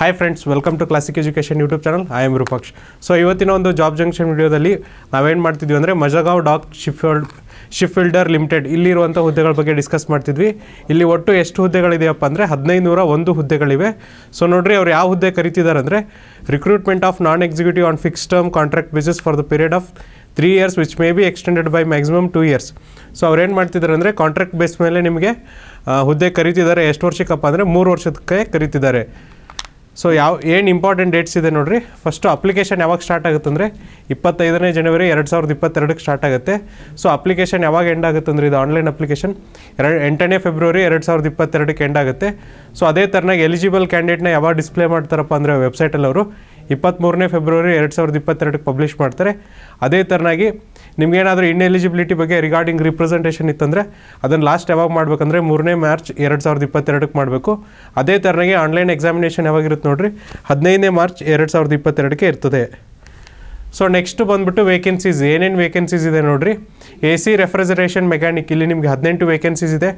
Hi friends welcome to classic education YouTube channel I am Rupaksha so ಇವತ್ತಿನ ಒಂದು job junction ವಿಡಿಯೋದಲ್ಲಿ ನಾವೇನು ಮಾಡ್ತಿದ್ವಿ ಅಂದರೆ ಮಜಗಾವ್ ಡಾಕ್ ಶಿಫಲ್ಡ್ ಶಿಫೀಲ್ಡರ್ ಲಿಮಿಟೆಡ್ ಇರುವಂಥ ಹುದ್ದೆಗಳ ಬಗ್ಗೆ ಡಿಸ್ಕಸ್ ಮಾಡ್ತಿದ್ವಿ ಇಲ್ಲಿ ಒಟ್ಟು ಎಷ್ಟು ಹುದ್ದೆಗಳಿದೆಯಪ್ಪ ಅಂದರೆ ಹದಿನೈದುನೂರ ಒಂದು ಹುದ್ದೆಗಳಿವೆ ಸೊ ನೋಡಿರಿ ಅವ್ರು ಯಾವ ಹುದ್ದೆ ಕರಿತಿದ್ದಾರೆ ಅಂದರೆ recruitment of non executive on fix term contract basis for the period of three years which may be extended by maximum two years so ಏನು ಮಾಡ್ತಿದ್ದಾರೆ ಅಂದರೆ ಕಾಂಟ್ರಾಕ್ಟ್ ಬೇಸ್ ಮೇಲೆ ನಿಮಗೆ ಹುದ್ದೆ ಕರೀತಿದ್ದಾರೆ ಎಷ್ಟು ವರ್ಷಕ್ಕಪ್ಪ ಅಂದರೆ ಮೂರು ವರ್ಷಕ್ಕೆ ಕರಿತಿದ್ದಾರೆ ಸೊ ಯಾವ ಏನು ಇಂಪಾರ್ಟೆಂಟ್ ಡೇಟ್ಸ್ ಇದೆ ನೋಡಿರಿ ಫಸ್ಟು ಅಪ್ಲಿಕೇಶನ್ ಯಾವಾಗ ಸ್ಟಾರ್ಟ್ ಆಗುತ್ತೆ ಅಂದರೆ ಇಪ್ಪತ್ತೈದನೇ ಜನವರಿ ಎರಡು ಸಾವಿರದ ಇಪ್ಪತ್ತೆರಡಕ್ಕೆ ಸ್ಟಾರ್ಟ್ ಆಗುತ್ತೆ ಸೊ ಅಪ್ಲಿಕೇಶನ್ ಯಾವಾಗ ಎಂಡ್ ಆಗುತ್ತೆ ಅಂದರೆ ಇದು ಆನ್ಲೈನ್ ಅಪ್ಲಿಕೇಶನ್ ಎರಡು ಎಂಟನೇ ಫೆಬ್ರವರಿ ಎರಡು ಸಾವಿರದ ಇಪ್ಪತ್ತೆರಡಕ್ಕೆ ಎಂಡ್ ಆಗುತ್ತೆ ಸೊ ಅದೇ ಥರನಾಗಿ ಎಲಿಜಿಬಲ್ ಕ್ಯಾಂಡಿಡೇಟ್ನ ಯಾವಾಗ ಡಿಸ್ಪ್ಲೇ ಮಾಡ್ತಾರಪ್ಪ ಅಂದರೆ ವೆಬ್ಸೈಟಲ್ಲಿ ಅವರು ಇಪ್ಪತ್ತ್ಮೂರನೇ ಫೆಬ್ರವರಿ ಎರಡು ಸಾವಿರದ ಇಪ್ಪತ್ತೆರಡಕ್ಕೆ ಪಬ್ಲಿಷ್ ಮಾಡ್ತಾರೆ ಅದೇ ಥರನಾಗಿ ನಿಮಗೇನಾದರೂ ಇನ್ ಎಲಿಜಿಬಿಲಿಟಿ ಬಗ್ಗೆ ರಿಗಾರ್ಡಿಂಗ್ ರಿಪ್ರೆಸೆಂಟೇಷನ್ ಇತ್ತಂದರೆ ಅದನ್ನು ಲಾಸ್ಟ್ ಯಾವಾಗ ಮಾಡಬೇಕಂದ್ರೆ ಮೂರನೇ ಮಾರ್ಚ್ ಎರಡು ಸಾವಿರದ ಇಪ್ಪತ್ತೆರಡಕ್ಕೆ ಮಾಡಬೇಕು ಅದೇ ಥರನಾಗೆ ಆನ್ಲೈನ್ ಎಕ್ಸಾಮಿನೇಷನ್ ಯಾವಾಗಿರುತ್ತೆ ನೋಡಿರಿ ಹದಿನೈದನೇ ಮಾರ್ಚ್ ಎರಡು ಸಾವಿರದ ಇಪ್ಪತ್ತೆರಡಕ್ಕೆ ಇರ್ತದೆ ಸೊ ನೆಕ್ಸ್ಟ್ ಬಂದುಬಿಟ್ಟು ವೇಕೆನ್ಸೀಸ್ ಏನೇನು ವೇಕೆನ್ಸೀಸ್ ಇದೆ ನೋಡಿರಿ ಎ ಸಿ ರೆಫ್ರಿಜರೇಷನ್ ಮೆಕ್ಯಾನಿಕ್ ಇಲ್ಲಿ ನಿಮಗೆ ಹದಿನೆಂಟು ವೇಕೆನ್ಸೀಸ್ ಇದೆ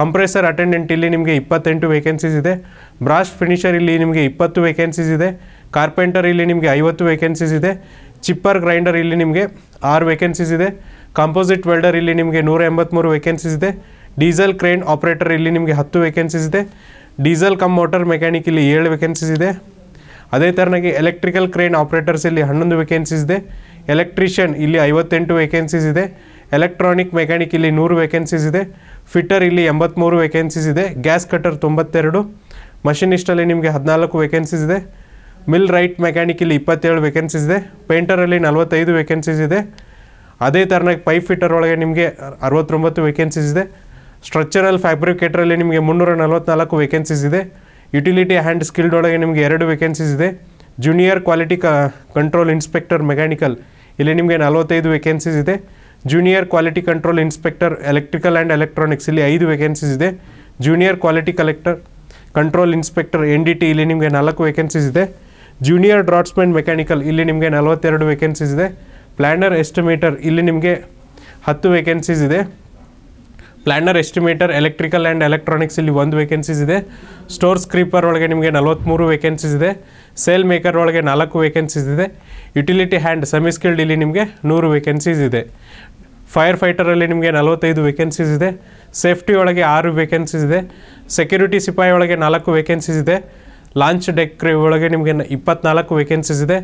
ಕಂಪ್ರೆಸರ್ ಅಟೆಂಡೆಂಟ್ ಇಲ್ಲಿ ನಿಮಗೆ ಇಪ್ಪತ್ತೆಂಟು ವೇಕೆನ್ಸೀಸ್ ಇದೆ ಬ್ರಾಶ್ ಫಿನಿಷರ್ ಇಲ್ಲಿ ನಿಮಗೆ ಇಪ್ಪತ್ತು ವೇಕೆನ್ಸೀಸ್ ಇದೆ ಕಾರ್ಪೆಂಟರ್ ಇಲ್ಲಿ ನಿಮಗೆ ಐವತ್ತು ವೇಕೆನ್ಸೀಸ್ ಇದೆ ಚಿಪ್ಪರ್ ಗ್ರೈಂಡರ್ ಇಲ್ಲಿ ನಿಮಗೆ ಆರು ವೇಕೆನ್ಸೀಸ್ ಇದೆ ಕಂಪೋಸಿಟ್ ವೆಲ್ಡರ್ ಇಲ್ಲಿ ನಿಮಗೆ ನೂರ ಎಂಬತ್ತ್ಮೂರು ವೇಕೆನ್ಸೀಸ್ ಇದೆ ಡೀಸೆಲ್ ಕ್ರೇನ್ ಆಪ್ರೇಟರ್ ಇಲ್ಲಿ ನಿಮಗೆ ಹತ್ತು ವೇಕೆನ್ಸೀಸ್ ಇದೆ ಡೀಸೆಲ್ ಕಮ್ ಮೋಟರ್ ಮೆಕ್ಯಾನಿಕ್ ಇಲ್ಲಿ ಏಳು ವೇಕೆನ್ಸೀಸ್ ಇದೆ ಅದೇ ಥರನಾಗಿ ಎಲೆಕ್ಟ್ರಿಕಲ್ ಕ್ರೇನ್ ಆಪ್ರೇಟರ್ಸ್ ಇಲ್ಲಿ ಹನ್ನೊಂದು ವೇಕೆನ್ಸೀಸ್ ಇದೆ ಎಲೆಕ್ಟ್ರಿಷಿಯನ್ ಇಲ್ಲಿ ಐವತ್ತೆಂಟು ವೇಕೆನ್ಸೀಸ್ ಇದೆ ಎಲೆಕ್ಟ್ರಾನಿಕ್ ಮೆಕ್ಯಾನಿಕ್ ಇಲ್ಲಿ ನೂರು ವೇಕೆನ್ಸೀಸ್ ಇದೆ ಫಿಟ್ಟರ್ ಇಲ್ಲಿ ಎಂಬತ್ತ್ಮೂರು ವೇಕೆನ್ಸೀಸ್ ಇದೆ ಗ್ಯಾಸ್ ಕಟರ್ ತೊಂಬತ್ತೆರಡು ಮಷಿನಿಸ್ಟಲ್ಲಿ ನಿಮಗೆ ಹದಿನಾಲ್ಕು ವೇಕೆನ್ಸೀಸ್ ಇದೆ ಮಿಲ್ ರೈಟ್ ಮೆಕ್ಯಾನಿಕಲ್ಲಿ ಇಪ್ಪತ್ತೇಳು ವೇಕೆನ್ಸೀಸ್ ಇದೆ ಪೇಂಟರಲ್ಲಿ ನಲವತ್ತೈದು ವೇಕೆನ್ಸೀಸ್ ಇದೆ ಅದೇ ಥರನಾಗಿ ಪೈಪ್ ಫಿಟರ್ ಒಳಗೆ ನಿಮಗೆ ಅರವತ್ತೊಂಬತ್ತು ವೇಕೆನ್ಸೀಸ್ ಇದೆ ಸ್ಟ್ರಕ್ಚರಲ್ ಫ್ಯಾಬ್ರಿಕೇಟ್ರಲ್ಲಿ ನಿಮಗೆ ಮುನ್ನೂರ ನಲವತ್ತ್ನಾಲ್ಕು ವೇಕೆನ್ಸೀಸ್ ಇದೆ ಯುಟಿಲಿಟಿ ಹ್ಯಾಂಡ್ ಸ್ಕಿಲ್ಡ್ ಒಳಗೆ ನಿಮಗೆ ಎರಡು ವೇಕೆನ್ಸೀಸ್ ಇದೆ junior quality control inspector mechanical ಇಲ್ಲಿ ನಿಮಗೆ ನಲವತ್ತೈದು ವೇಕೆನ್ಸೀಸ್ ಇದೆ junior quality control inspector electrical and electronics ಇಲ್ಲಿ ಐದು ವೇಕೆನ್ಸೀಸ್ ಇದೆ junior quality collector control inspector N D T ಇಲ್ಲಿ ನಿಮಗೆ ನಾಲ್ಕು ವೇಕೆನ್ಸೀಸ್ ಇದೆ ಜೂನಿಯರ್ ಡ್ರಾಟ್ಸ್ಮನ್ ಮೆಕ್ಯಾನಿಕಲ್ ಇಲ್ಲಿ ನಿಮಗೆ ನಲವತ್ತೆರಡು ವೇಕೆನ್ಸೀಸ್ ಇದೆ ಪ್ಲ್ಯಾನರ್ ಎಸ್ಟಿಮೇಟರ್ ಇಲ್ಲಿ ನಿಮಗೆ ಹತ್ತು ವೇಕೆನ್ಸೀಸ್ ಇದೆ planner estimator electrical and electronics ಇಲ್ಲಿ ಒಂದು ವೇಕೆನ್ಸೀಸ್ ಇದೆ ಸ್ಟೋರ್ ಸ್ಕ್ರೀಪರ್ ಒಳಗೆ ನಿಮಗೆ ನಲವತ್ತ್ಮೂರು ವೇಕೆನ್ಸೀಸ್ ಇದೆ ಸೇಲ್ ಮೇಕರ್ ಒಳಗೆ ನಾಲ್ಕು ವೇಕೆನ್ಸೀಸ್ ಇದೆ ಯುಟಿಲಿಟಿ ಹ್ಯಾಂಡ್ ಸೆಮಿಸ್ಕಿಲ್ಡ್ ಇಲ್ಲಿ ನಿಮಗೆ ನೂರು ವೇಕೆನ್ಸೀಸ್ ಇದೆ ಫೈರ್ ಫೈಟರಲ್ಲಿ ನಿಮಗೆ ನಲವತ್ತೈದು ವೇಕೆನ್ಸೀಸ್ ಇದೆ ಸೇಫ್ಟಿ ಒಳಗೆ ಆರು ವೇಕೆನ್ಸೀಸ್ ಇದೆ ಸೆಕ್ಯೂರಿಟಿ ಸಿಪಾಯಿ ಒಳಗೆ ನಾಲ್ಕು ವೇಕೆನ್ಸೀಸ್ ಇದೆ ಲಾಂಚ್ ಡೆಕ್ ಕ್ರೀವ್ ಒಳಗೆ ನಿಮಗೆ ಇಪ್ಪತ್ನಾಲ್ಕು ವೇಕೆನ್ಸೀಸ್ ಇದೆ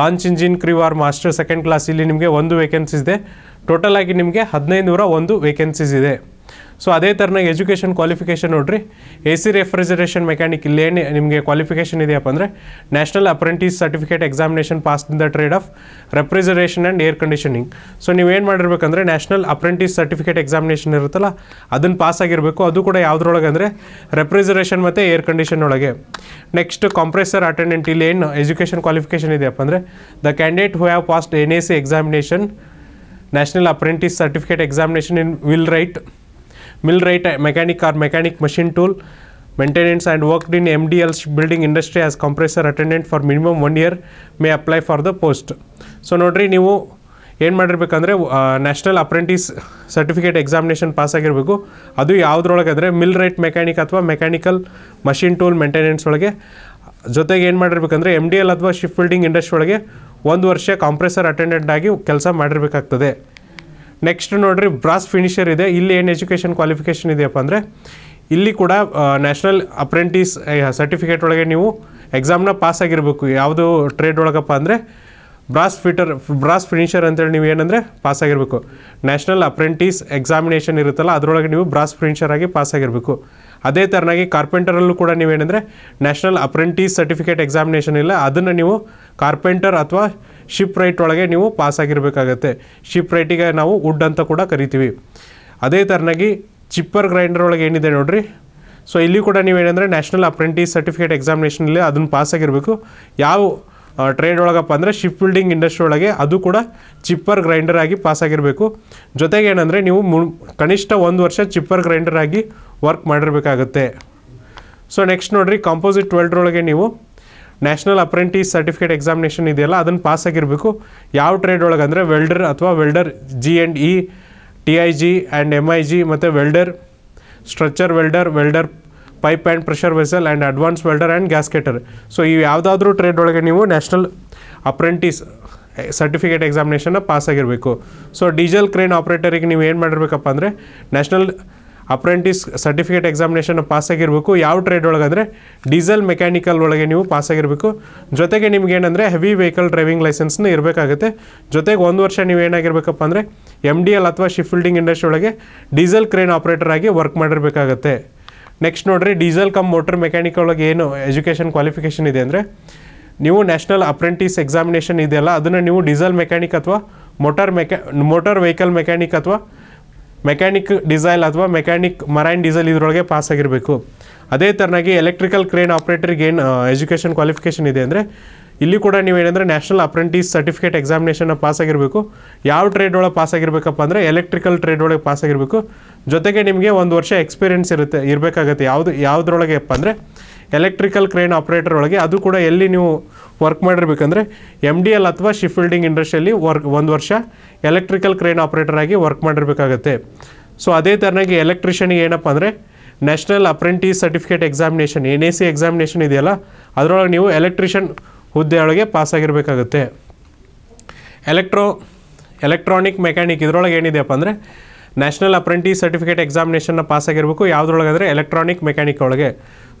launch engine crew or master second class ಇಲ್ಲಿ ನಿಮಗೆ ಒಂದು ವೇಕೆನ್ಸೀಸ್ ಇದೆ ಟೋಟಲ್ ಆಗಿ ನಿಮಗೆ ಹದಿನೈದು ನೂರ ಒಂದು ವೇಕೆನ್ಸೀಸ್ ಇದೆ ಸೊ ಅದೇ ಥರನಾಗಿ ಎಜುಕೇಷನ್ ಕ್ವಾಲಿಫಿಕೇಷನ್ ನೋಡ್ರಿ ಎ ಸಿ ರೆಫ್ರಿಜರೇಷನ್ ಮೆಕ್ಯಾನಿಕ್ ಇಲ್ಲೇನು ನಿಮಗೆ ಕ್ವಾಲಿಫಿಕೇಷನ್ ಇದೆಯಪ್ಪ ಅಂದರೆ national apprentice certificate examination pass in the trade of refrigeration and air conditioning so ನೀವೇನು ಮಾಡಿರ್ಬೇಕಂದ್ರೆ ನ್ಯಾಷನಲ್ ಅಪ್ರೆಂಟಿಸ್ ಸರ್ಟಿಫಿಕೇಟ್ ಎಕ್ಸಾಮಿನೇಷನ್ ಇರುತ್ತಲ್ಲ ಅದನ್ನು ಪಾಸ್ ಆಗಿರಬೇಕು ಅದು ಕೂಡ ಯಾವುದ್ರೊಳಗೆ ಅಂದರೆ ರೆಫ್ರಿಜರೇಷನ್ ಮತ್ತು ಏರ್ ಕಂಡೀಷನ್ ಒಳಗೆ ನೆಕ್ಸ್ಟ್ ಕಾಂಪ್ರೆಸರ್ ಅಟೆಂಡೆಂಟ್ ಇಲ್ಲಿ ಏನು ಎಜುಕೇಷನ್ ಕ್ವಾಲಿಫಿಕೇಷನ್ ಇದೆಯಪ್ಪ ಅಂದರೆ the candidate who have passed N A C examination national apprentice certificate examination in millwright mechanic mechanic or mechanic machine tool maintenance and worked in MDL building industry as compressor attendant for minimum one year may apply for the post. So ನೋಡಿರಿ ನೀವು ಏನು ಮಾಡಿರ್ಬೇಕಂದ್ರೆ national apprentice certificate examination pass ಆಗಿರಬೇಕು ಅದು ಯಾವುದ್ರೊಳಗಂದರೆ millwright mechanic ಅಥವಾ mechanical machine tool maintenance ಒಳಗೆ ಜೊತೆಗೆ ಏನು ಮಾಡಿರ್ಬೇಕಂದ್ರೆ ಎಮ್ ಡಿ ಎಲ್ ಅಥವಾ ಶಿಫ್ಟ್ ಬಿಲ್ಡಿಂಗ್ ಇಂಡಸ್ಟ್ರಿ ಒಳಗೆ ಒಂದು ವರ್ಷ ಕಾಂಪ್ರೆಸರ್ ಅಟೆಂಡೆಂಟ್ ಆಗಿ ಕೆಲಸ ಮಾಡಿರಬೇಕಾಗ್ತದೆ ನೆಕ್ಸ್ಟ್ ನೋಡ್ರಿ ಬ್ರಾಸ್ ಫಿನಿಷರ್ ಇದೆ ಇಲ್ಲಿ ಏನು ಎಜುಕೇಷನ್ ಕ್ವಾಲಿಫಿಕೇಷನ್ ಇದೆಯಪ್ಪ ಅಂದರೆ ಇಲ್ಲಿ ಕೂಡ ನ್ಯಾಷನಲ್ ಅಪ್ರೆಂಟಿಸ್ ಸರ್ಟಿಫಿಕೇಟ್ ಒಳಗೆ ನೀವು ಎಕ್ಸಾಮ್ನ ಪಾಸ್ ಆಗಿರಬೇಕು ಯಾವುದು ಟ್ರೇಡ್ ಒಳಗಪ್ಪ ಅಂದರೆ ಬ್ರಾಸ್ ಫಿಟರ್ ಬ್ರಾಸ್ ಫಿನಿಷರ್ ಅಂತೇಳಿ ನೀವು ಏನಂದರೆ ಪಾಸ್ ಆಗಿರಬೇಕು ನ್ಯಾಷನಲ್ ಅಪ್ರೆಂಟಿಸ್ ಎಕ್ಸಾಮಿನೇಷನ್ ಇರುತ್ತಲ್ಲ ಅದರೊಳಗೆ ನೀವು ಬ್ರಾಸ್ ಫಿನಿಷರ್ ಆಗಿ ಪಾಸ್ ಆಗಿರಬೇಕು ಅದೇ ಥರನಾಗಿ ಕಾರ್ಪೆಂಟರಲ್ಲೂ ಕೂಡ ನೀವೇನೆಂದರೆ ನ್ಯಾಷನಲ್ ಅಪ್ರೆಂಟಿಸ್ ಸರ್ಟಿಫಿಕೇಟ್ ಎಕ್ಸಾಮಿನೇಷನ್ ಇಲ್ಲ ಅದನ್ನು ನೀವು ಕಾರ್ಪೆಂಟರ್ ಅಥವಾ ಶಿಪ್ ರೈಟ್ ಒಳಗೆ ನೀವು ಪಾಸ್ ಆಗಿರಬೇಕಾಗತ್ತೆ ಶಿಪ್ ರೈಟಿಗೆ ನಾವು ವುಡ್ ಅಂತ ಕೂಡ ಕರಿತೀವಿ ಅದೇ ಥರನಾಗಿ ಚಿಪ್ಪರ್ ಗ್ರೈಂಡರ್ ಒಳಗೆ ಏನಿದೆ ನೋಡ್ರಿ ಸೊ ಇಲ್ಲಿ ಕೂಡ ನೀವೇನಂದರೆ ನ್ಯಾಷನಲ್ ಅಪ್ರೆಂಟಿಸ್ ಸರ್ಟಿಫಿಕೇಟ್ ಎಕ್ಸಾಮಿನೇಷನಲ್ಲಿ ಅದನ್ನು ಪಾಸ್ ಆಗಿರಬೇಕು ಯಾವ ಟ್ರೇಡ್ ಒಳಗಪ್ಪ ಅಂದರೆ ಶಿಪ್ ಬಿಲ್ಡಿಂಗ್ ಇಂಡಸ್ಟ್ರಿ ಒಳಗೆ ಅದು ಕೂಡ ಚಿಪ್ಪರ್ ಗ್ರೈಂಡರ್ ಆಗಿ ಪಾಸಾಗಿರಬೇಕು ಜೊತೆಗೆ ಏನಂದರೆ ನೀವು ಕನಿಷ್ಠ ಒಂದು ವರ್ಷ ಚಿಪ್ಪರ್ ಗ್ರೈಂಡರ್ ಆಗಿ ವರ್ಕ್ ಮಾಡಿರಬೇಕಾಗತ್ತೆ ಸೊ ನೆಕ್ಸ್ಟ್ ನೋಡಿರಿ ಕಾಂಪೋಸಿಟ್ ಟ್ವೆಲ್ಡ್ರೊಳಗೆ ನೀವು ನ್ಯಾಷನಲ್ ಅಪ್ರೆಂಟಿಸ್ ಸರ್ಟಿಫಿಕೇಟ್ ಎಕ್ಸಾಮಿನೇಷನ್ ಇದೆಯಲ್ಲ ಅದನ್ನು ಪಾಸ್ ಆಗಿರಬೇಕು ಯಾವ ಟ್ರೇಡ್ ಒಳಗೆ ಅಂದರೆ ವೆಲ್ಡರ್ ಅಥವಾ welder G and E T I G and M I G ಮತ್ತು welder structure welder welder pipe and pressure vessel and advance welder and gas cutter so ಇವು ಯಾವುದಾದ್ರೂ ಟ್ರೇಡ್ ಒಳಗೆ ನೀವು ನ್ಯಾಷನಲ್ ಅಪ್ರೆಂಟಿಸ್ ಸರ್ಟಿಫಿಕೇಟ್ ಎಕ್ಸಾಮಿನೇಷನ್ನ pass ಆಗಿರಬೇಕು so diesel crane ಆಪ್ರೇಟರಿಗೆ ನೀವು ಏನು ಮಾಡಿರಬೇಕಪ್ಪ ಅಂದರೆ ನ್ಯಾಷನಲ್ ಅಪ್ರೆಂಟಿಸ್ ಸರ್ಟಿಫಿಕೇಟ್ ಎಕ್ಸಾಮಿನೇಷನ್ ಪಾಸಾಗಿರಬೇಕು ಯಾವ ಟ್ರೇಡ್ ಅಂದರೆ ಡೀಸೆಲ್ ಮೆಕ್ಯಾನಿಕಲ್ ಒಳಗೆ ನೀವು ಪಾಸಾಗಿರಬೇಕು ಜೊತೆಗೆ ನಿಮ್ಗೆ ಏನಂದರೆ ಹೆವಿ ವೆಹಿಕಲ್ ಡ್ರೈವಿಂಗ್ ಲೈಸೆನ್ಸ್ನ ಇರಬೇಕಾಗುತ್ತೆ ಜೊತೆಗೆ ಒಂದು ವರ್ಷ ನೀವು ಏನಾಗಿರಬೇಕಪ್ಪ ಅಂದರೆ ಎಮ್ ಡಿ ಎಲ್ ಅಥವಾ ಫಿಲ್ಡಿಂಗ್ ಇಂಡಸ್ಟ್ರಿ ಒಳಗೆ ಡೀಸೆಲ್ ಕ್ರೇನ್ ಆಪ್ರೇಟರ್ ಆಗಿ ವರ್ಕ್ ಮಾಡಿರಬೇಕಾಗತ್ತೆ ನೆಕ್ಸ್ಟ್ ನೋಡಿರಿ ಡೀಸೆಲ್ ಕಮ್ ಮೋಟರ್ ಮೆಕ್ಯಾನಿಕ್ ಒಳಗೆ ಏನು ಎಜುಕೇಷನ್ ಕ್ವಾಲಿಫಿಕೇಷನ್ ಇದೆ ಅಂದರೆ ನೀವು ನ್ಯಾಷನಲ್ ಅಪ್ರೆಂಟಿಸ್ ಎಕ್ಸಾಮಿನೇಷನ್ ಇದೆಯಲ್ಲ ಅದನ್ನು ನೀವು ಡೀಸೆಲ್ ಮೆಕ್ಯಾನಿಕ್ ಅಥವಾ ಮೋಟಾರ್ ಮೆಕ್ಯಾ ಮೋಟಾರ್ ವೆಹಿಕಲ್ ಮೆಕ್ಯಾನಿಕ್ ಅಥವಾ ಮೆಕ್ಯಾನಿಕ್ ಡಿಸೈಲ್ ಅಥವಾ ಮೆಕ್ಯಾನಿಕ್ ಮರೈನ್ ಡೀಸೆಲ್ ಇದರೊಳಗೆ ಪಾಸ್ ಆಗಿರಬೇಕು ಅದೇ ಥರನಾಗಿ ಎಲೆಕ್ಟ್ರಿಕಲ್ ಕ್ರೇನ್ ಆಪ್ರೇಟರ್ಗೆ ಏನು ಎಜುಕೇಷನ್ ಕ್ವಾಲಿಫಿಕೇಷನ್ ಇದೆ ಅಂದರೆ ಇಲ್ಲಿ ಕೂಡ ನೀವೇನಂದರೆ ನ್ಯಾಷನಲ್ ಅಪ್ರೆಂಟಿಸ್ ಸರ್ಟಿಫಿಕೇಟ್ ಎಕ್ಸಾಮಿನೇಷನ್ನ ಪಾಸ್ ಆಗಿರಬೇಕು ಯಾವ ಟ್ರೇಡ್ ಒಳಗೆ ಪಾಸ್ ಆಗಿರಬೇಕಪ್ಪ ಅಂದರೆ ಎಲೆಕ್ಟ್ರಿಕಲ್ ಟ್ರೇಡ್ ಒಳಗೆ ಪಾಸ್ ಆಗಿರಬೇಕು ಜೊತೆಗೆ ನಿಮಗೆ ಒಂದು ವರ್ಷ ಎಕ್ಸ್ಪೀರಿಯೆನ್ಸ್ ಇರುತ್ತೆ ಇರಬೇಕಾಗತ್ತೆ ಯಾವುದು ಯಾವುದ್ರೊಳಗೆಪ್ಪ ಅಂದರೆ ಎಲೆಕ್ಟ್ರಿಕಲ್ ಕ್ರೇನ್ ಆಪ್ರೇಟರ್ ಒಳಗೆ ಅದು ಕೂಡ ಎಲ್ಲಿ ನೀವು ವರ್ಕ್ ಮಾಡಿರಬೇಕಂದ್ರೆ ಎಮ್ ಡಿ ಎಲ್ ಅಥವಾ ಬಿಲ್ಡಿಂಗ್ ಇಂಡಸ್ಟ್ರಿಯಲ್ಲಿ ವರ್ಕ್ ಒಂದು ವರ್ಷ ಎಲೆಕ್ಟ್ರಿಕಲ್ ಕ್ರೇನ್ ಆಪ್ರೇಟರಾಗಿ ಆಗಿ ವರ್ಕ್ ಮಾಡಿರ್ಬೇಕಾಗತ್ತೆ ಸೊ ಅದೇ ಥರನಾಗಿ ಎಲೆಕ್ಟ್ರಿಷಿಯನ್ಗೆ ಏನಪ್ಪ ಅಂದರೆ national apprentice certificate examination N A C examination ಇದೆಯಲ್ಲ ಅದರೊಳಗೆ ನೀವು ಎಲೆಕ್ಟ್ರಿಷಿಯನ್ ಹುದ್ದೆಯೊಳಗೆ ಆಗಿರಬೇಕಾಗುತ್ತೆ ಎಲೆಕ್ಟ್ರೋ ಎಲೆಕ್ಟ್ರಾನಿಕ್ ಮೆಕ್ಯಾನಿಕ್ ಇದರೊಳಗೆ ಏನಿದೆಯಪ್ಪ ಅಂದರೆ ನ್ಯಾಷನಲ್ ಅಪ್ರೆಂಟಿಸ್ ಸರ್ಟಿಫಿಕೇಟ್ ಎಕ್ಸಾಮಿನೇಷನ್ನ ಆಗಿರಬೇಕು ಯಾವುದ್ರೊಳಗೆ ಅಂದರೆ ಎಲೆಕ್ಟ್ರಾನಿಕ್ ಮೆಕ್ಯಾನಿಕ್ ಒಳಗೆ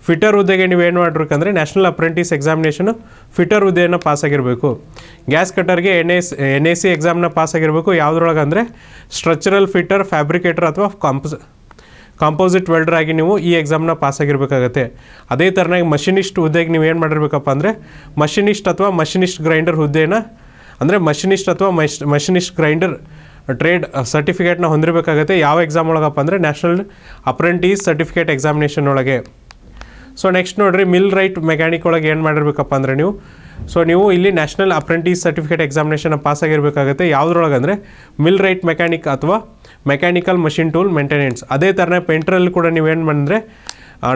ಫಿಟರ್ ಹುದ್ದೆಗೆ ನೀವು ಏನು ಮಾಡಬೇಕಂದ್ರೆ ನ್ಯಾಷನಲ್ ಅಪ್ರೆಂಟಿಸ್ ಎಕ್ಸಾಮಿನೇಷನು ಫಿಟರ್ ಹುದ್ದೆಯನ್ನು ಪಾಸಾಗಿರಬೇಕು ಗ್ಯಾಸ್ ಕಟರ್ಗೆ N S N A C ಎಕ್ಸಾಮ್ನ ಪಾಸಾಗಿರಬೇಕು ಯಾವುದ್ರೊಳಗೆ ಅಂದರೆ ಸ್ಟ್ರಕ್ಚರಲ್ ಫಿಟರ್ ಫ್ಯಾಬ್ರಿಕೇಟರ್ ಅಥವಾ ಕಾಂಪೋಸ್ ಕಾಂಪೋಸಿಟ್ ವೆಲ್ಡರ್ ಆಗಿ ನೀವು ಈ ಎಕ್ಸಾಮ್ನ ಪಾಸಾಗಿರ್ಬೇಕಾಗತ್ತೆ ಅದೇ ಥರನಾಗಿ ಮಷಿನಿಸ್ಟ್ ಹುದ್ದೆಗೆ ನೀವು ಏನು ಮಾಡಿರ್ಬೇಕಪ್ಪ ಅಂದರೆ ಮಷಿನಿಸ್ಟ್ ಅಥವಾ ಮಷಿನಿಸ್ಟ್ ಗ್ರೈಂಡರ್ ಹುದ್ದೆಯನ್ನು ಅಂದರೆ ಮಷಿನಿಸ್ಟ್ ಅಥವಾ ಮಷ್ ಮಷಿನಿಸ್ಟ್ ಗ್ರೈಂಡರ್ ಟ್ರೇಡ್ ಸರ್ಟಿಫಿಕೇಟ್ನ ಹೊಂದಿರಬೇಕಾಗತ್ತೆ ಯಾವ ಎಕ್ಸಾಮ್ ಒಳಗಪ್ಪ ಅಂದರೆ ನ್ಯಾಷನಲ್ ಅಪ್ರೆಂಟೀಸ್ ಸರ್ಟಿಫಿಕೇಟ್ ಎಕ್ಸಾಮಿನೇಷನ್ ಒಳಗೆ ಸೊ ನೆಕ್ಸ್ಟ್ ನೋಡಿರಿ ಮಿಲ್ ರೈಟ್ ಮೆಕ್ಯಾನಿಕ್ ಒಳಗೆ ಏನು ಮಾಡಿರ್ಬೇಕಪ್ಪ ಅಂದರೆ ನೀವು ಸೊ ನೀವು ಇಲ್ಲಿ national apprentice certificate examination pass ಆಗಿರಬೇಕಾಗುತ್ತೆ ಯಾವುದ್ರೊಳಗೆ ಅಂದರೆ ಮಿಲ್ ರೈಟ್ ಮೆಕ್ಯಾನಿಕ್ ಅಥವಾ ಮೆಕ್ಯಾನಿಕಲ್ ಮಷಿನ್ ಟೂಲ್ ಮೇಂಟೆನೆನ್ಸ್ ಅದೇ ಥರನೇ ಪೆಂಟ್ರಲ್ಲಿ ಕೂಡ ನೀವೇನು ಮಾಡಿದ್ರೆ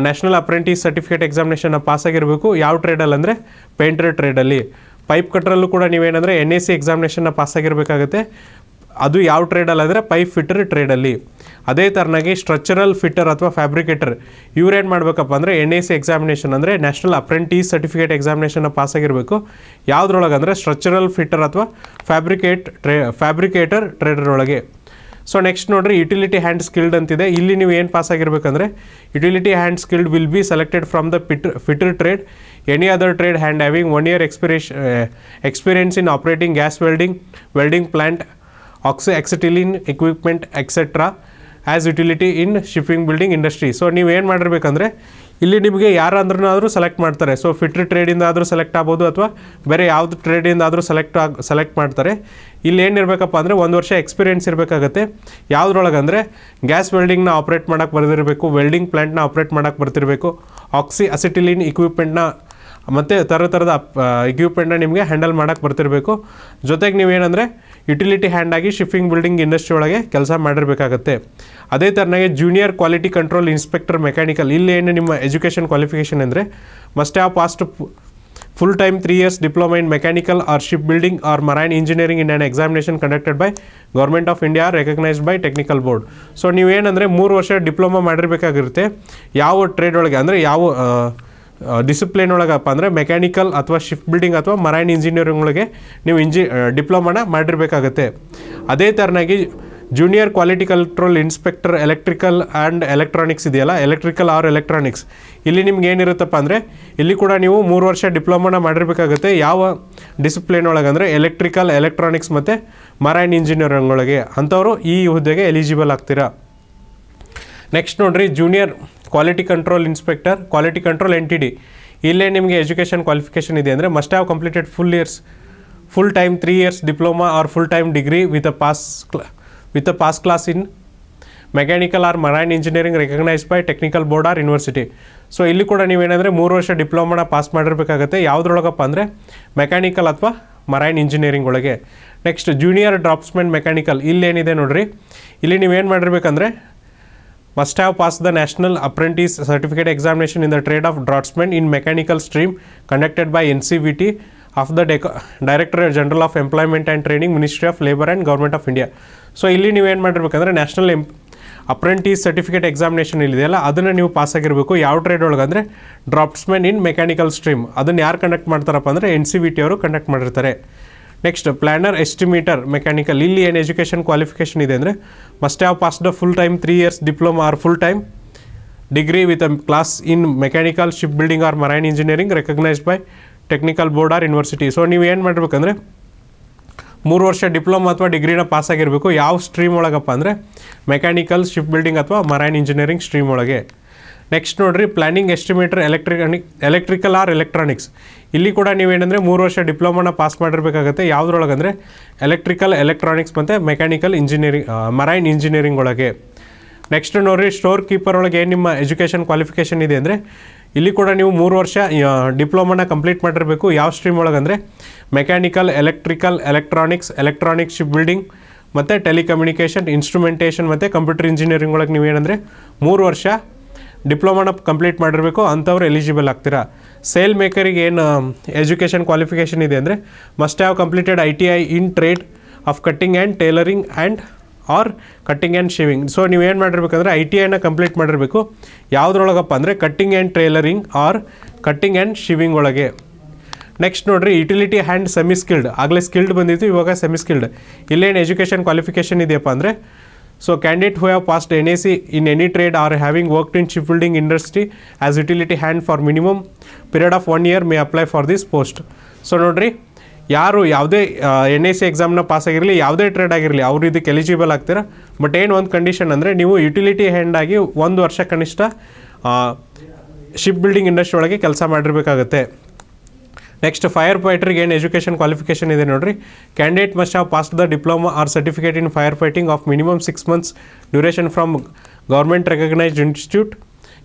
national apprentice certificate examination pass ಆಗಿರಬೇಕು ಯಾವ ಟ್ರೇಡಲ್ಲಿ ಅಂದರೆ ಪೇಂಟರ್ ಟ್ರೇಡಲ್ಲಿ ಪೈಪ್ ಕಟ್ರಲ್ಲೂ ಕೂಡ ನೀವೇನಂದರೆ ಎನ್ ಎ ಸಿ ಎಕ್ಸಾಮಿನೇಷನ್ನ ಪಾಸ್ ಆಗಿರಬೇಕಾಗುತ್ತೆ ಅದು ಯಾವ ಟ್ರೇಡಲ್ಲಿ ಅಂದರೆ ಪೈಪ್ ಫಿಟ್ರ್ ಟ್ರೇಡಲ್ಲಿ ಅದೇ ಥರನಾಗಿ ಸ್ಟ್ರಕ್ಚರಲ್ ಫಿಟ್ಟರ್ ಅಥವಾ ಫ್ಯಾಬ್ರಿಕೇಟರ್ ಇವ್ರೇನು ಮಾಡಬೇಕಪ್ಪ ಅಂದರೆ ಎನ್ ಎ ಸಿ ಎಕ್ಸಾಮಿನೇಷನ್ ಅಂದರೆ ನ್ಯಾಷನಲ್ ಅಪ್ರೆಂಟೀಸ್ ಸರ್ಟಿಫಿಕೇಟ್ ಎಕ್ಸಾಮಿನೇಷನ್ನ ಪಾಸಾಗಿರಬೇಕು ಯಾವುದ್ರೊಳಗೆ ಅಂದರೆ ಸ್ಟ್ರಕ್ಚರಲ್ ಫಿಟ್ಟರ್ ಅಥವಾ ಫ್ಯಾಬ್ರಿಕೇಟ್ ಟ್ರೇ ಫ್ಯಾಬ್ರಿಕೇಟರ್ ಟ್ರೇಡರ್ ಒಳಗೆ ಸೊ ನೆಕ್ಸ್ಟ್ ನೋಡಿರಿ ಯುಟಿಲಿಟಿ ಹ್ಯಾಂಡ್ ಸ್ಕಿಲ್ಡ್ ಅಂತಿದೆ ಇಲ್ಲಿ ನೀವು ಏನು ಪಾಸಾಗಿರ್ಬೇಕಂದ್ರೆ utility hand skilled will be selected from the fitter fitter trade any other trade hand having one year ಎಕ್ಸ್ಪಿರೇಷ್ experience in operating gas welding welding plant oxy acetylene equipment etcetera as utility in shipping building industry so ನೀವು ಏನು ಮಾಡಿರಬೇಕಂದ್ರೆ ಇಲ್ಲಿ ನಿಮಗೆ ಯಾರು ಅಂದ್ರೂ select ಮಾಡ್ತಾರೆ so ಫಿಟ್ರಿ ಟ್ರೇಡಿಂದ ಆದರೂ select ಆಗ್ಬೋದು ಅಥವಾ ಬೇರೆ ಯಾವುದು ಟ್ರೇಡಿಂದ ಆದರೂ ಸೆಲೆಕ್ಟ್ ಆಗಿ ಸೆಲೆಕ್ಟ್ ಮಾಡ್ತಾರೆ ಇಲ್ಲಿ ಏನಿರಬೇಕಪ್ಪ ಅಂದರೆ ಒಂದು ವರ್ಷ ಎಕ್ಸ್ಪೀರಿಯೆನ್ಸ್ ಇರಬೇಕಾಗತ್ತೆ ಯಾವುದ್ರೊಳಗಂದರೆ ಗ್ಯಾಸ್ ವೆಲ್ಡಿಂಗ್ನ ಆಪ್ರೇಟ್ ಮಾಡೋಕ್ಕೆ ಬರೆದಿರಬೇಕು ವೆಲ್ಡಿಂಗ್ ಪ್ಲ್ಯಾಂಟ್ನ ಆಪ್ರೇಟ್ ಮಾಡೋಕ್ಕೆ ಬರ್ತಿರಬೇಕು ಆಕ್ಸಿ ಅಸಿಟಿಲಿನ್ ಇಕ್ವಿಪ್ಮೆಂಟ್ನ ಮತ್ತು ಥರ ಥರದ ಇಕ್ವಿಪ್ಮೆಂಟ್ನ ನಿಮಗೆ ಹ್ಯಾಂಡಲ್ ಮಾಡೋಕ್ಕೆ ಬರ್ತಿರಬೇಕು ಜೊತೆಗೆ ನೀವೇನಂದರೆ ಯುಟಿಲಿಟಿ ಹ್ಯಾಂಡ್ ಆಗಿ ಶಿಪ್ಪಿಂಗ್ ಬಿಲ್ಡಿಂಗ್ ಇಂಡಸ್ಟ್ರಿ ಒಳಗೆ ಕೆಲಸ ಮಾಡಿರಬೇಕಾಗುತ್ತೆ ಅದೇ ಥರನಾಗೆ junior quality control inspector mechanical ಇಲ್ಲಿ ಏನು ನಿಮ್ಮ ಎಜುಕೇಷನ್ ಕ್ವಾಲಿಫಿಕೇಷನ್ ಅಂದರೆ must have passed full time three years diploma in mechanical or ship building or marine engineering in and examination conducted by government of India recognised by technical board so ಏನಂದರೆ ಮೂರು ವರ್ಷ diploma ಮಾಡಿರಬೇಕಾಗಿರುತ್ತೆ ಯಾವ trade ಒಳಗೆ ಅಂದರೆ ಯಾವ discipline ಒಳಗಪ್ಪ ಅಂದರೆ mechanical ಅಥವಾ ship building ಅಥವಾ ಮರೈನ್ ಇಂಜಿನಿಯರಿಂಗ್ ಒಳಗೆ ನೀವು ಇಂಜಿ ಡಿಪ್ಲೊಮಾನ ಮಾಡಿರಬೇಕಾಗತ್ತೆ ಅದೇ ಥರನಾಗಿ junior quality control inspector electrical and electronics ಇದೆಯಲ್ಲ ಎಲೆಕ್ಟ್ರಿಕಲ್ ಆರ್ ಎಲೆಕ್ಟ್ರಾನಿಕ್ಸ್ ಇಲ್ಲಿ ನಿಮ್ಗೆ ಏನಿರುತ್ತಪ್ಪ ಅಂದರೆ ಇಲ್ಲಿ ಕೂಡ ನೀವು ಮೂರು ವರ್ಷ ಡಿಪ್ಲೊಮಾನ ಮಾಡಿರಬೇಕಾಗುತ್ತೆ ಯಾವ ಡಿಸಿಪ್ಲಿನ್ ಒಳಗಂದರೆ ಎಲೆಕ್ಟ್ರಿಕಲ್ ಎಲೆಕ್ಟ್ರಾನಿಕ್ಸ್ ಮತ್ತು ಮರೈನ್ ಇಂಜಿನಿಯರಿಂಗ್ ಒಳಗೆ ಅಂಥವರು ಈ ಹುದ್ದೆಗೆ ಎಲಿಜಿಬಲ್ ಆಗ್ತೀರಾ ನೆಕ್ಸ್ಟ್ ನೋಡಿರಿ junior quality control inspector quality control N T D ಇಲ್ಲೇ ನಿಮಗೆ ಎಜುಕೇಷನ್ ಕ್ವಾಲಿಫಿಕೇಷನ್ ಇದೆ ಅಂದರೆ must have completed full years full time three years diploma or full time degree with a pass with a pass class in mechanical or marine engineering recognise by technical board or university so ಇಲ್ಲಿ ಕೂಡ ನೀವೇನಂದರೆ ಮೂರು ವರ್ಷ ಡಿಪ್ಲೊಮಾನ pass ಮಾಡಿರಬೇಕಾಗುತ್ತೆ ಯಾವುದ್ರೊಳಗಪ್ಪ ಅಂದರೆ mechanical ಅಥವಾ marine engineering ಒಳಗೆ next junior draughtsman mechanical ಇಲ್ಲೇನಿದೆ ನೋಡಿರಿ ಇಲ್ಲಿ ನೀವೇನು ಮಾಡಿರಬೇಕಂದ್ರೆ must have passed the National Apprentice Certificate Examination in the trade of draughtsmen in mechanical stream conducted by NCVT of the De Director General of Employment and Training, Ministry of Labour and Government of India. So, illi new end matter because National Apprentice Certificate Examination illi deyala, adhuna new pass agir bukku, yaw trade olga andre, draughtsmen in mechanical stream, adhuna yaar conduct matter apandre, NCVT oru conduct matter thare. Next planner estimator mechanical ಇಲ್ಲಿ ಏನು education qualification ಇದೆ ಅಂದರೆ must have passed full time three years diploma or full time degree with a class in mechanical ship building or marine engineering recognised by technical board or university so ನೀವು ಏನು ಮಾಡಬೇಕಂದ್ರೆ ಮೂರು ವರ್ಷ diploma ಅಥವಾ ಡಿಗ್ರಿನ pass ಆಗಿರಬೇಕು ಯಾವ stream ಒಳಗಪ್ಪ ಅಂದರೆ ಮೆಕ್ಯಾನಿಕಲ್ ಶಿಪ್ ಬಿಲ್ಡಿಂಗ್ ಅಥವಾ ಮರೈನ್ ಇಂಜಿನಿಯರಿಂಗ್ ಸ್ಟ್ರೀಮ್ ಒಳಗೆ ನೆಕ್ಸ್ಟ್ ನೋಡಿರಿ planning estimator electronic electrical or electronics ಇಲ್ಲಿ ಕೂಡ ನೀವೇನಂದರೆ ಮೂರು ವರ್ಷ ಡಿಪ್ಲೊಮಾನ ಪಾಸ್ ಮಾಡಿರಬೇಕಾಗತ್ತೆ ಯಾವುದ್ರೊಳಗಂದರೆ ಎಲೆಕ್ಟ್ರಿಕಲ್ ಎಲೆಕ್ಟ್ರಾನಿಕ್ಸ್ ಮತ್ತು ಮೆಕ್ಯಾನಿಕಲ್ ಇಂಜಿನಿಯರಿಂಗ್ ಮರೈನ್ ಇಂಜಿನಿಯರಿಂಗ್ ಒಳಗೆ ನೆಕ್ಸ್ಟ್ ನೋಡಿರಿ ಸ್ಟೋರ್ ಕೀಪರ್ ಒಳಗೆ ಏನು ನಿಮ್ಮ ಎಜುಕೇಷನ್ ಕ್ವಾಲಿಫಿಕೇಷನ್ ಇದೆ ಅಂದರೆ ಇಲ್ಲಿ ಕೂಡ ನೀವು ಮೂರು ವರ್ಷ ಡಿಪ್ಲೊಮಾನ ಕಂಪ್ಲೀಟ್ ಮಾಡಿರಬೇಕು ಯಾವ ಸ್ಟ್ರೀಮ್ ಒಳಗಂದರೆ mechanical electrical electronics electronics building ಮತ್ತು ಟೆಲಿಕಮ್ಯುನಿಕೇಷನ್ ಇನ್ಸ್ಟ್ರೂಮೆಂಟೇಷನ್ ಮತ್ತು ಕಂಪ್ಯೂಟರ್ ಇಂಜಿನಿಯರಿಂಗ್ ಒಳಗೆ ನೀವೇನಂದರೆ ಮೂರು ವರ್ಷ ಡಿಪ್ಲೊಮಾನ ಕಂಪ್ಲೀಟ್ ಮಾಡಿರಬೇಕು ಅಂಥವ್ರು ಎಲಿಜಿಬಲ್ ಆಗ್ತೀರಾ ಸೇಲ್ ಮೇಕರಿಗೆ ಏನು ಎಜುಕೇಷನ್ ಕ್ವಾಲಿಫಿಕೇಷನ್ ಇದೆ ಅಂದರೆ must have completed I T I in trade of cutting and tailoring and or cutting and shaving so ನೀವು ಏನು ಮಾಡಿರ್ಬೇಕಂದ್ರೆ ಐ ಟಿ ಐನ ಕಂಪ್ಲೀಟ್ ಮಾಡಿರಬೇಕು ಯಾವುದ್ರೊಳಗಪ್ಪ ಅಂದರೆ cutting and tailoring or cutting and shaving ಒಳಗೆ ನೆಕ್ಸ್ಟ್ ನೋಡಿರಿ ಯುಟಿಲಿಟಿ ಹ್ಯಾಂಡ್ ಸೆಮಿ ಸ್ಕಿಲ್ಡ್ ಆಗಲೇ ಸ್ಕಿಲ್ಡ್ ಬಂದಿತ್ತು ಇವಾಗ ಸೆಮಿ ಸ್ಕಿಲ್ಡ್ ಇಲ್ಲೇನು ಎಜುಕೇಷನ್ ಕ್ವಾಲಿಫಿಕೇಷನ್ ಇದೆಯಪ್ಪ ಅಂದರೆ So candidate who have passed NAC in any trade or having worked in shipbuilding industry as utility hand for minimum period of one year may apply for this post. So ನೋಡ್ರಿ ಯಾರು ಯಾವುದೇ N A C ಎಕ್ಸಾಮ್ನ pass ಆಗಿರಲಿ ಯಾವುದೇ trade ಆಗಿರಲಿ ಅವರು ಇದಕ್ಕೆ eligible ಆಗ್ತೀರ but ಏನು ಒಂದು ಕಂಡೀಷನ್ ಅಂದರೆ ನೀವು ಯುಟಿಲಿಟಿ ಹ್ಯಾಂಡಾಗಿ ಒಂದು ವರ್ಷ ಕನಿಷ್ಠ ಶಿಪ್ ಬಿಲ್ಡಿಂಗ್ ಇಂಡಸ್ಟ್ರಿ ಒಳಗೆ ಕೆಲಸ ಮಾಡಿರಬೇಕಾಗತ್ತೆ ನೆಕ್ಸ್ಟ್ ಫೈರ್ ಫೈಟರ್ಗೆ ಏನು ಎಜುಕೇಷನ್ ಕ್ವಾಲಿಫಿಕೇಷನ್ ಇದೆ ನೋಡಿರಿ candidate must have pass the diploma or certificate in fire fighting of minimum six months duration from government recognised institute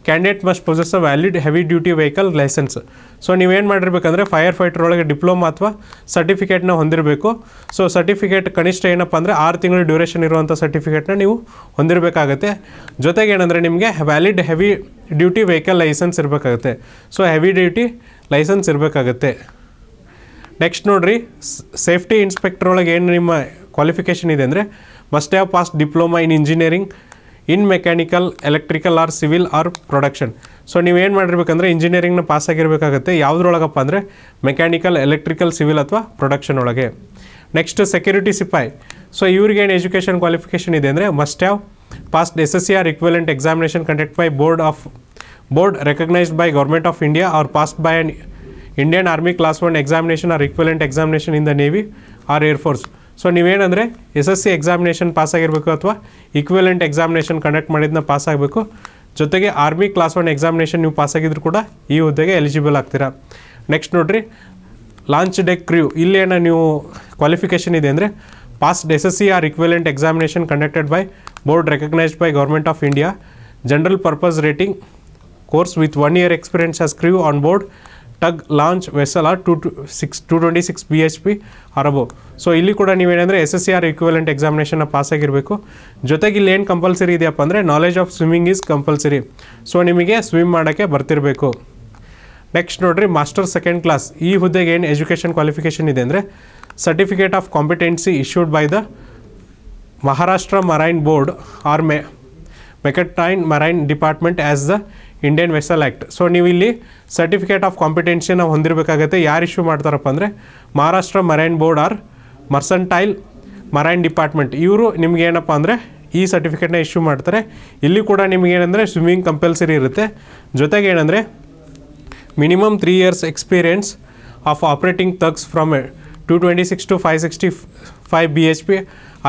candidate must possess a valid heavy duty vehicle licence so ನೀವೇನು ಮಾಡಿರಬೇಕಂದ್ರೆ fire fighter ಒಳಗೆ diploma ಅಥವಾ ಸರ್ಟಿಫಿಕೇಟ್ನ ಹೊಂದಿರಬೇಕು so certificate ಕನಿಷ್ಠ ಏನಪ್ಪ ಅಂದರೆ ಆರು ತಿಂಗಳು ಡ್ಯೂರೇಷನ್ ಇರುವಂಥ ಸರ್ಟಿಫಿಕೇಟ್ನ ನೀವು ಹೊಂದಿರಬೇಕಾಗುತ್ತೆ ಜೊತೆಗೆ ಏನಂದರೆ ನಿಮಗೆ valid heavy duty vehicle licence ಇರಬೇಕಾಗುತ್ತೆ ಸೊ ಹೆವಿ ಡ್ಯೂಟಿ ಲೈಸೆನ್ಸ್ ಇರಬೇಕಾಗತ್ತೆ ನೆಕ್ಸ್ಟ್ ನೋಡಿರಿ ಸೇಫ್ಟಿ ಇನ್ಸ್ಪೆಕ್ಟರ್ ಒಳಗೆ ಏನು ನಿಮ್ಮ ಕ್ವಾಲಿಫಿಕೇಷನ್ ಇದೆ ಅಂದರೆ must have passed diploma in engineering in mechanical electrical or civil or production so ನೀವೇನು ಮಾಡಿರ್ಬೇಕಂದ್ರೆ ಇಂಜಿನಿಯರಿಂಗ್ನ ಪಾಸ್ ಆಗಿರಬೇಕಾಗತ್ತೆ ಯಾವುದ್ರೊಳಗಪ್ಪ ಅಂದರೆ ಮೆಕ್ಯಾನಿಕಲ್ ಎಲೆಕ್ಟ್ರಿಕಲ್ ಸಿವಿಲ್ ಅಥವಾ ಪ್ರೊಡಕ್ಷನ್ ಒಳಗೆ ನೆಕ್ಸ್ಟ್ ಸೆಕ್ಯೂರಿಟಿ ಸಿಪಾಯಿ ಸೊ ಇವ್ರಿಗೇನು ಎಜುಕೇಷನ್ ಕ್ವಾಲಿಫಿಕೇಷನ್ ಇದೆ ಅಂದರೆ must have passed S S C or equivalent examination conduct by board of board recognised by government of India or passed by an Indian army class one examination or equivalent examination in the navy or air force so ನೀವೇನಂದರೆ S S C examination pass ಆಗಿರಬೇಕು ಅಥವಾ equivalent examination conduct ಮಾಡಿದ್ನ pass ಆಗಬೇಕು ಜೊತೆಗೆ army class one examination ನೀವು pass ಕೂಡ ಈ ಹುದ್ದೆಗೆ ಎಲಿಜಿಬಲ್ ಆಗ್ತೀರಾ ನೆಕ್ಸ್ಟ್ ನೋಡಿರಿ ಲಾಂಚ್ ಡೆಕ್ ಕ್ರ್ಯೂ ಇಲ್ಲೇನೋ ನೀವು ಕ್ವಾಲಿಫಿಕೇಷನ್ ಇದೆ ಅಂದರೆ passed S S C or equivalent examination conducted by board recognised by government of India general purpose rating course with one year experience as crew on board tug launch vessel or two two six two twenty six B H P or so ಇಲ್ಲಿ ಕೂಡ ನೀವೇನಂದರೆ S S C or equivalent ಎಕ್ಸಾಮಿನೇಷನ್ನ pass ಆಗಿರಬೇಕು ಜೊತೆಗೆ ಇಲ್ಲಿ ಏನು compulsory ಇದೆಯಪ್ಪ ಅಂದರೆ knowledge of swimming is compulsory so ನಿಮಗೆ ಸ್ವಿಮ್ ಮಾಡೋಕ್ಕೆ ಬರ್ತಿರಬೇಕು ನೆಕ್ಸ್ಟ್ ನೋಡಿರಿ ಮಾಸ್ಟರ್ ಸೆಕೆಂಡ್ ಕ್ಲಾಸ್ ಈ ಹುದ್ದೆಗೆ ಏನು ಎಜುಕೇಷನ್ ಕ್ವಾಲಿಫಿಕೇಷನ್ ಇದೆ ಅಂದರೆ certificate of competency issued by the Maharashtra marine board or ಮೆ mercantile marine department as the Indian vessel act so ನೀವು ಇಲ್ಲಿ ಸರ್ಟಿಫಿಕೇಟ್ ಆಫ್ ಕಾಂಪಿಟೆನ್ಸಿಯನ್ನು ಹೊಂದಿರಬೇಕಾಗತ್ತೆ ಯಾರು ಇಶ್ಯೂ ಮಾಡ್ತಾರಪ್ಪ ಅಂದರೆ Maharashtra marine board or mercantile marine department ಇವರು ನಿಮ್ಗೆ ಅಂದರೆ ಈ ಸರ್ಟಿಫಿಕೇಟ್ನ ಇಶ್ಯೂ ಮಾಡ್ತಾರೆ ಇಲ್ಲಿ ಕೂಡ ನಿಮ್ಗೆ ಏನಂದರೆ ಸ್ವಿಮ್ಮಿಂಗ್ ಕಂಪಲ್ಸರಿ ಇರುತ್ತೆ ಜೊತೆಗೆ ಏನಂದರೆ minimum three years experience of operating tugs from two twenty six to five sixty five B H P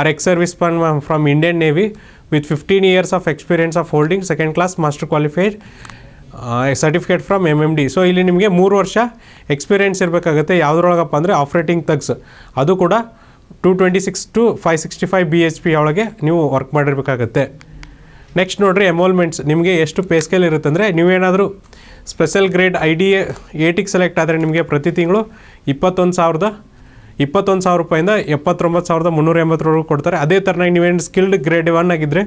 or ex service pun from Indian navy with 15 years of experience of holding second class master qualified certificate from M M D so ಇಲ್ಲಿ ನಿಮಗೆ ಮೂರು ವರ್ಷ experience ಇರಬೇಕಾಗುತ್ತೆ ಯಾವುದ್ರೊಳಗಪ್ಪ ಅಂದರೆ operating tugs ಅದು ಕೂಡ two twenty six to five sixty five B H P ಒಳಗೆ ನೀವು ವರ್ಕ್ ಮಾಡಿರಬೇಕಾಗತ್ತೆ ನೆಕ್ಸ್ಟ್ ನೋಡಿರಿ ಎಮೋಲ್ಮೆಂಟ್ಸ್ ನಿಮಗೆ ಎಷ್ಟು ಪೇ ಸ್ಕೇಲ್ ಇರುತ್ತೆ ಅಂದರೆ ನೀವೇನಾದರೂ special grade I D A ಏಟಿಗೆ ಸೆಲೆಕ್ಟ್ ಆದರೆ ನಿಮಗೆ ಪ್ರತಿ ತಿಂಗಳು ಇಪ್ಪತ್ತೊಂದು ಸಾವಿರದ ಇಪ್ಪತ್ತೊಂದು ಸಾವಿರ ರೂಪಾಯಿಂದ ಎಪ್ಪತ್ತೊಂಬತ್ತು ಸಾವಿರದ ಮುನ್ನೂರ ಎಂಬತ್ತರವರೆಗೂ ಕೊಡ್ತಾರೆ ಅದೇ ಥರನಾಗಿ ನೀವೇನು ಸ್ಕಿಲ್ಡ್ ಗ್ರೇಡ್ ಒನ್ ಆಗಿದ್ದರೆ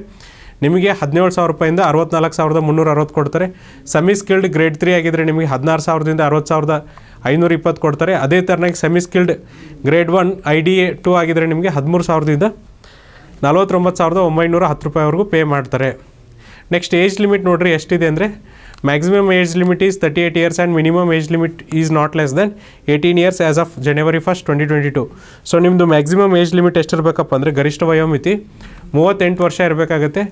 ನಿಮಗೆ ಹದಿನೇಳು ಸಾವಿರ ರೂಪಾಯಿಂದ ಅರವತ್ನಾಲ್ಕು ಸಾವಿರದ ಮುನ್ನೂರ ಅರವತ್ತು ಕೊಡ್ತಾರೆ ಸೆಮಿ ಸ್ಕಿಲ್ಡ್ ಗ್ರೇಡ್ ತ್ರೀ ಆಗಿದ್ದರೆ ನಿಮಗೆ ಹದಿನಾರು ಸಾವಿರದಿಂದ ಅರವತ್ತು ಸಾವಿರದ ಐನೂರ ಇಪ್ಪತ್ತು ಕೊಡ್ತಾರೆ ಅದೇ ಥರನಾಗಿ semi skilled grade one I D A two ಆಗಿದ್ದರೆ ನಿಮಗೆ ಹದಿಮೂರು ಸಾವಿರದಿಂದ ನಲ್ವತ್ತೊಂಬತ್ತು ಸಾವಿರದ ಒಂಬೈನೂರ ಹತ್ತು ರೂಪಾಯಿವರೆಗೂ ಪೇ ಮಾಡ್ತಾರೆ ನೆಕ್ಸ್ಟ್ ಏಜ್ ಲಿಮಿಟ್ ನೋಡಿರಿ ಎಷ್ಟಿದೆ ಅಂದರೆ Maximum age limit is 38 years and minimum age limit is not less than 18 years as of January 1st 2022. So ನಿಮ್ಮದು ಮ್ಯಾಕ್ಸಿಮಮ್ ಏಜ್ ಲಿಮಿಟ್ ಎಷ್ಟಿರಬೇಕಪ್ಪ ಅಂದರೆ ಗರಿಷ್ಠ ವಯೋಮಿತಿ ಮೂವತ್ತೆಂಟು ವರ್ಷ ಇರಬೇಕಾಗತ್ತೆ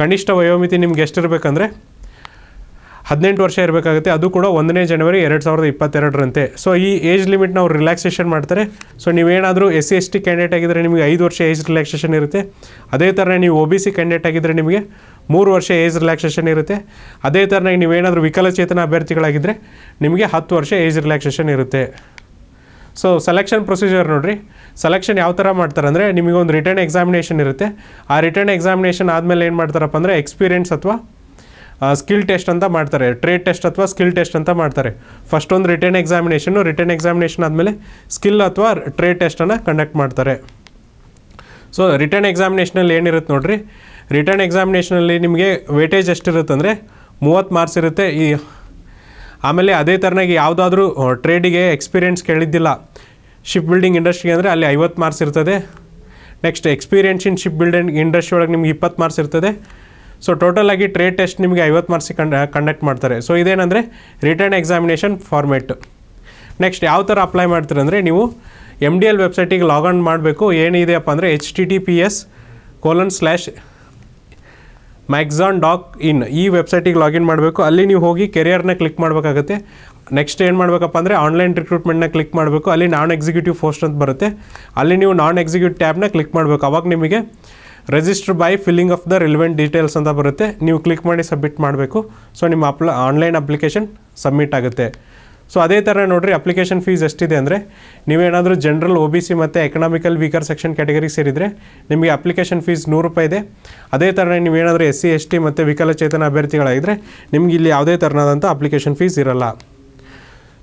ಕನಿಷ್ಠ ವಯೋಮಿತಿ ನಿಮ್ಗೆ ಎಷ್ಟಿರಬೇಕಂದ್ರೆ ಹದಿನೆಂಟು ವರ್ಷ ಇರಬೇಕಾಗುತ್ತೆ ಅದು ಕೂಡ ಒಂದನೇ ಜನವರಿ ಎರಡು ಸಾವಿರದ ಇಪ್ಪತ್ತೆರಡರಂತೆ ಸೊ ಈ ಏಜ್ ಲಿಮಿಟ್ ನಾವು ರಿಲ್ಯಾಕ್ಸೇಷನ್ ಮಾಡ್ತಾರೆ ಸೊ ನೀವೇನಾದರೂ S C S T candidate ಆಗಿದ್ದರೆ ನಿಮಗೆ ಐದು ವರ್ಷ ಏಜ್ ರಿಲ್ಯಾಕ್ಸೇಷನ್ ಇರುತ್ತೆ ಅದೇ ಥರ ನೀವು ಒ ಬಿ ಸಿ ಕ್ಯಾಂಡಿಡೇಟ್ ಆಗಿದ್ದರೆ ನಿಮಗೆ ಮೂರು ವರ್ಷ ಏಜ್ ರಿಲ್ಯಾಕ್ಸೇಷನ್ ಇರುತ್ತೆ ಅದೇ ಥರನಾಗಿ ನೀವೇನಾದರೂ ವಿಕಲಚೇತನ ಅಭ್ಯರ್ಥಿಗಳಾಗಿದ್ದರೆ ನಿಮಗೆ ಹತ್ತು ವರ್ಷ ಏಜ್ ರಿಲ್ಯಾಕ್ಸೇಷನ್ ಇರುತ್ತೆ ಸೊ ಸೆಲೆಕ್ಷನ್ ಪ್ರೊಸೀಜರ್ ನೋಡಿರಿ ಸೆಲೆಕ್ಷನ್ ಯಾವ ಥರ ಮಾಡ್ತಾರೆ ಅಂದರೆ ನಿಮಗೊಂದು ರಿಟರ್ನ್ ಎಕ್ಸಾಮಿನೇಷನ್ ಇರುತ್ತೆ ಆ ರಿಟರ್ನ್ ಎಕ್ಸಾಮಿನೇಷನ್ ಆದಮೇಲೆ ಏನು ಮಾಡ್ತಾರಪ್ಪ ಅಂದರೆ ಎಕ್ಸ್ಪೀರಿಯನ್ಸ್ ಅಥವಾ ಸ್ಕಿಲ್ ಟೆಸ್ಟ್ ಅಂತ ಮಾಡ್ತಾರೆ ಟ್ರೇಡ್ ಟೆಸ್ಟ್ ಅಥವಾ ಸ್ಕಿಲ್ ಟೆಸ್ಟ್ ಅಂತ ಮಾಡ್ತಾರೆ ಫಸ್ಟ್ ಒಂದು ರಿಟರ್ನ್ ಎಕ್ಸಾಮಿನೇಷನು ರಿಟರ್ನ್ ಎಕ್ಸಾಮಿನೇಷನ್ ಆದಮೇಲೆ ಸ್ಕಿಲ್ ಅಥವಾ ಟ್ರೇಡ್ ಟೆಸ್ಟನ್ನು ಕಂಡಕ್ಟ್ ಮಾಡ್ತಾರೆ ಸೊ ರಿಟರ್ನ್ ಎಕ್ಸಾಮಿನೇಷನಲ್ಲಿ ಏನಿರುತ್ತೆ ನೋಡಿರಿ ರಿಟರ್ನ್ ಎಕ್ಸಾಮಿನೇಷನಲ್ಲಿ ನಿಮಗೆ ವೇಟೇಜ್ ಎಷ್ಟಿರುತ್ತೆ ಅಂದರೆ ಮೂವತ್ತು ಮಾರ್ಕ್ಸ್ ಇರುತ್ತೆ ಈ ಆಮೇಲೆ ಅದೇ ಥರನಾಗಿ ಯಾವುದಾದ್ರೂ ಟ್ರೇಡಿಗೆ ಎಕ್ಸ್ಪೀರಿಯೆನ್ಸ್ ಕೇಳಿದ್ದಿಲ್ಲ ಶಿಪ್ ಬಿಲ್ಡಿಂಗ್ ಇಂಡಸ್ಟ್ರಿಗೆ ಅಂದರೆ ಅಲ್ಲಿ ಐವತ್ತು ಮಾರ್ಕ್ಸ್ ಇರ್ತದೆ next experience in ship building industry ಒಳಗೆ ನಿಮ್ಗೆ ಇಪ್ಪತ್ತು ಮಾರ್ಕ್ಸ್ ಇರ್ತದೆ ಸೊ ಟೋಟಲ್ ಆಗಿ ಟ್ರೇಡ್ ಟೆಸ್ಟ್ ನಿಮಗೆ ಐವತ್ತು ಮಾರ್ಕ್ಸಿಗೆ ಕಂಡ ಕಂಡಕ್ಟ್ ಮಾಡ್ತಾರೆ ಸೊ ಇದೇನಂದರೆ ರಿಟರ್ನ್ ಎಕ್ಸಾಮಿನೇಷನ್ ಫಾರ್ಮೇಟ್ ನೆಕ್ಸ್ಟ್ ಯಾವ ಥರ ಅಪ್ಲೈ ಮಾಡ್ತೀರ ನೀವು ಎಮ್ ಡಿ ಎಲ್ ವೆಬ್ಸೈಟಿಗೆ ಲಾಗನ್ ಮಾಡಬೇಕು ಏನಿದೆಯಪ್ಪ ಅಂದರೆ H T T P S colon slash Mazagon dock in ಈ ವೆಬ್ಸೈಟಿಗೆ ಲಾಗಿನ್ ಮಾಡಬೇಕು ಅಲ್ಲಿ ನೀವು ಹೋಗಿ ಕೆರಿಯರ್ನ ಕ್ಲಿಕ್ ಮಾಡಬೇಕಾಗುತ್ತೆ ನೆಕ್ಸ್ಟ್ ಏನು ಮಾಡಬೇಕಪ್ಪ ಅಂದರೆ ಆನ್ಲೈನ್ ರಿಕ್ರೂಟ್ಮೆಂಟ್ನ ಕ್ಲಿಕ್ ಮಾಡಬೇಕು ಅಲ್ಲಿ ನಾನ್ ಎಕ್ಸಿಕ್ಯೂಟಿವ್ ಪೋಸ್ಟ್ ಅಂತ ಬರುತ್ತೆ ಅಲ್ಲಿ ನೀವು ನಾನ್ ಎಕ್ಸಿಕ್ಯೂಟಿವ್ ಟ್ಯಾಬ್ನ ಕ್ಲಿಕ್ ಮಾಡಬೇಕು ಅವಾಗ ನಿಮಗೆ register by filling of the relevant details ಅಂತ ಬರುತ್ತೆ ನೀವು ಕ್ಲಿಕ್ ಮಾಡಿ ಸಬ್ಮಿಟ್ ಮಾಡಬೇಕು ಸೊ ನಿಮ್ಮ ಅಪ್ಲ ಆನ್ಲೈನ್ ಅಪ್ಲಿಕೇಶನ್ ಸಬ್ಮಿಟ್ ಆಗುತ್ತೆ ಸೊ ಅದೇ ಥರ ನೋಡಿರಿ ಅಪ್ಲಿಕೇಶನ್ ಫೀಸ್ ಎಷ್ಟಿದೆ ಅಂದರೆ ನೀವೇನಾದರೂ ಜನರಲ್ ಒ ಬಿ ಸಿ ಮತ್ತು ಎಕನಾಮಿಕಲ್ ವೀಕರ್ ಸೆಕ್ಷನ್ ಕ್ಯಾಟಗರಿ ಸೇರಿದರೆ ನಿಮಗೆ ಅಪ್ಲಿಕೇಶನ್ ಫೀಸ್ ನೂರು ರೂಪಾಯಿ ಇದೆ ಅದೇ ಥರ ನೀವೇನಾದರೂ ಎಸ್ ಸಿ ಎಸ್ ಟಿ ಮತ್ತು ವಿಕಲಚೇತನ ಅಭ್ಯರ್ಥಿಗಳಾಗಿದ್ದರೆ ನಿಮಗೆ ಇಲ್ಲಿ ಯಾವುದೇ ಥರನಾದಂಥ ಅಪ್ಲಿಕೇಶನ್ ಫೀಸ್ ಇರಲ್ಲ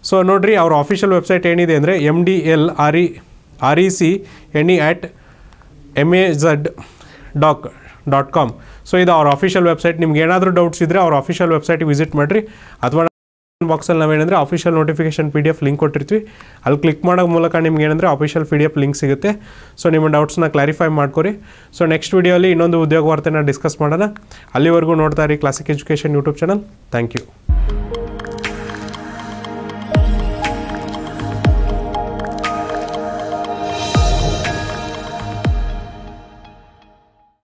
ಸೊ ನೋಡಿರಿ ಅವ್ರ ಆಫಿಷಿಯಲ್ ವೆಬ್ಸೈಟ್ ಏನಿದೆ ಅಂದರೆ M D L R E R E C N E at M A Z dock dot com so ಇದು ಅವ್ರ ಆಫಿಷಿಯಲ್ ವೆಬ್ಸೈಟ್ ನಿಮ್ಗೆ ಏನಾದರೂ ಡೌಟ್ಸ್ ಇದ್ದರೆ ಅವ್ರ ಆಫಿಷಿಯಲ್ ವೆಬ್ಸೈಟ್ ವಿಸಿಟ್ ಮಾಡಿರಿ ಅಥವಾ ಬಾಕ್ಸಲ್ಲಿ ನಾವೇನಂದರೆ official notification P D F link ಕೊಟ್ಟಿರ್ತೀವಿ ಅಲ್ಲಿ ಕ್ಲಿಕ್ ಮಾಡೋ ಮೂಲಕ ನಿಮ್ಗೆ ಏನಂದರೆ official P D F link ಸಿಗುತ್ತೆ ಸೊ ನಿಮ್ಮ ಡೌಟ್ಸ್ನ ಕ್ಲಾರಿಫೈ ಮಾಡ್ಕೊರಿ ಸೊ ನೆಕ್ಸ್ಟ್ ವೀಡಿಯೋಲಿ ಇನ್ನೊಂದು ಉದ್ಯೋಗ ವಾರ್ತೆನ ಡಿಸ್ಕಸ್ ಮಾಡೋಣ ಅಲ್ಲಿವರೆಗೂ ನೋಡ್ತಾ ಇರಿ classic education YouTube channel thank you